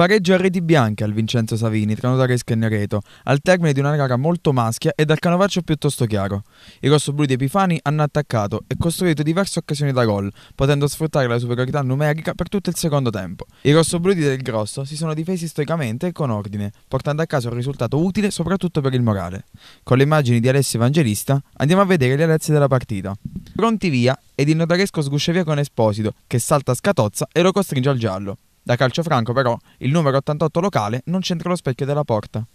Pareggio a reti bianche al Vincenzo Savini tra Notaresca e Nereto, al termine di una gara molto maschia e dal canovaccio piuttosto chiaro. I rossoblù di Epifani hanno attaccato e costruito diverse occasioni da gol, potendo sfruttare la superiorità numerica per tutto il secondo tempo. I rossoblù del Grosso si sono difesi stoicamente e con ordine, portando a casa un risultato utile soprattutto per il morale. Con le immagini di Alessio Evangelista andiamo a vedere le alezze della partita. Pronti via ed il notaresco sguscia via con Esposito, che salta a scatozza e lo costringe al giallo. Da Calcio Franco però il numero 88 locale non c'entra lo specchio della porta.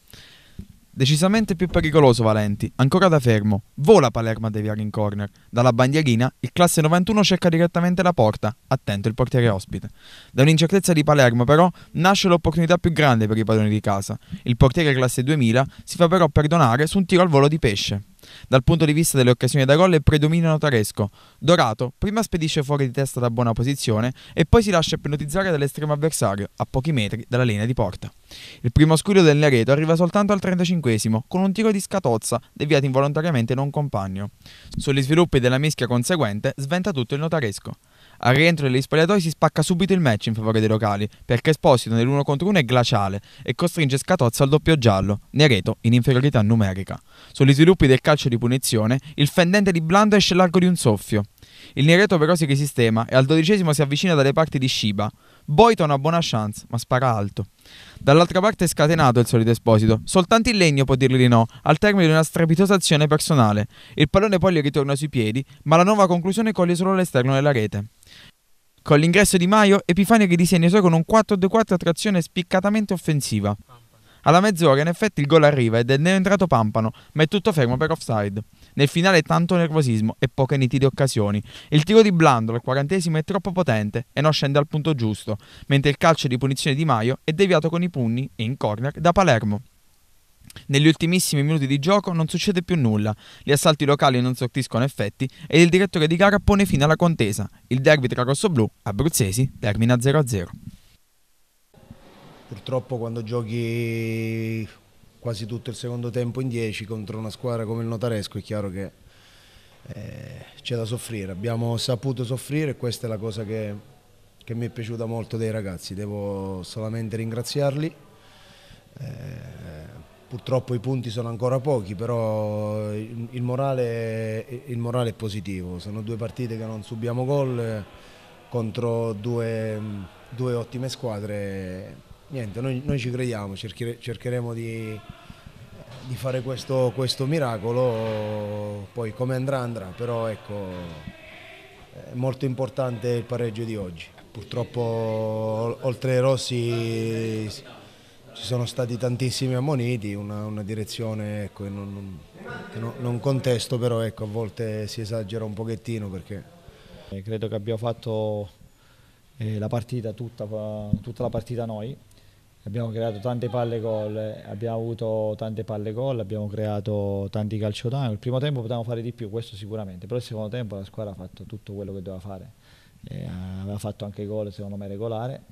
Decisamente più pericoloso Valenti, ancora da fermo, vola Palermo a deviare in corner. Dalla bandierina il classe 91 cerca direttamente la porta, attento il portiere ospite. Da un'incertezza di Palermo però nasce l'opportunità più grande per i padroni di casa. Il portiere classe 2000 si fa però perdonare su un tiro al volo di pesce. Dal punto di vista delle occasioni da gol è predominano Taresco. Dorato prima spedisce fuori di testa da buona posizione e poi si lascia ipnotizzare dall'estremo avversario, a pochi metri dalla linea di porta. Il primo squillo del Nereto arriva soltanto al 35 con un tiro di scatozza deviato involontariamente da un compagno. Sugli sviluppi della mischia conseguente sventa tutto il notaresco. Al rientro degli spogliatoi si spacca subito il match in favore dei locali, perché Esposito nell'uno contro uno è glaciale e costringe Scatozza al doppio giallo, Nereto in inferiorità numerica. Sugli sviluppi del calcio di punizione, il fendente di Blando esce largo di un soffio. Il Nereto però si risistema e al dodicesimo si avvicina dalle parti di Shiba. Boito ha una buona chance, ma spara alto. Dall'altra parte è scatenato il solito esposito. Soltanto il legno può dirgli di no, al termine di una strepitosa azione personale. Il pallone poi gli ritorna sui piedi, ma la nuova conclusione coglie solo l'esterno della rete. Con l'ingresso di Maio, Epifanio che disegna i suoi con un 4-2-4 a trazione spiccatamente offensiva. Alla mezz'ora in effetti il gol arriva ed è entrato Pampano, ma è tutto fermo per offside. Nel finale tanto nervosismo e poche nitide occasioni. Il tiro di Blandolo al quarantesimo è troppo potente e non scende al punto giusto, mentre il calcio di punizione di Maio è deviato con i pugni e in corner da Palermo. Negli ultimissimi minuti di gioco non succede più nulla, gli assalti locali non sortiscono effetti ed il direttore di gara pone fine alla contesa. Il derby tra rossoblù abruzzesi termina 0-0. Purtroppo quando giochi quasi tutto il secondo tempo in 10 contro una squadra come il Notaresco è chiaro che eh, c'è da soffrire. Abbiamo saputo soffrire e questa è la cosa che, che mi è piaciuta molto dei ragazzi. Devo solamente ringraziarli purtroppo i punti sono ancora pochi, però il morale, il morale, è positivo, sono due partite che non subiamo gol contro due, due ottime squadre, niente, noi, noi ci crediamo, cerchere, cercheremo di, di fare questo, questo, miracolo, poi come andrà andrà, però ecco è molto importante il pareggio di oggi, purtroppo oltre ai Rossi ci sono stati tantissimi ammoniti, una, una direzione ecco, non, non, che no, non contesto, però ecco, a volte si esagera un pochettino perché... Eh, credo che abbiamo fatto eh, la partita tutta, tutta, la partita noi, abbiamo creato tante palle gol, eh, abbiamo avuto tante palle gol, abbiamo creato tanti calciotani, il primo tempo potevamo fare di più, questo sicuramente, però il secondo tempo la squadra ha fatto tutto quello che doveva fare, eh, aveva fatto anche gol secondo me regolare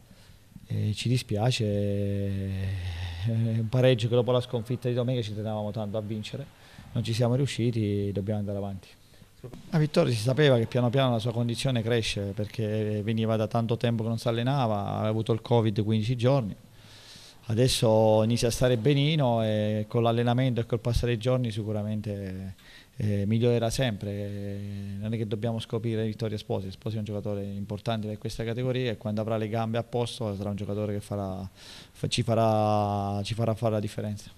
e ci dispiace, è un pareggio che dopo la sconfitta di domenica ci tenevamo tanto a vincere, non ci siamo riusciti, dobbiamo andare avanti. A Vittorio si sapeva che piano piano la sua condizione cresce perché veniva da tanto tempo che non si allenava, aveva avuto il Covid 15 giorni, adesso inizia a stare benino e con l'allenamento e col passare dei giorni sicuramente eh, migliorerà sempre. Non è che dobbiamo scoprire Vittorio Sposi, Sposi è un giocatore importante per questa categoria e quando avrà le gambe a posto sarà un giocatore che farà, ci, farà, ci farà fare la differenza.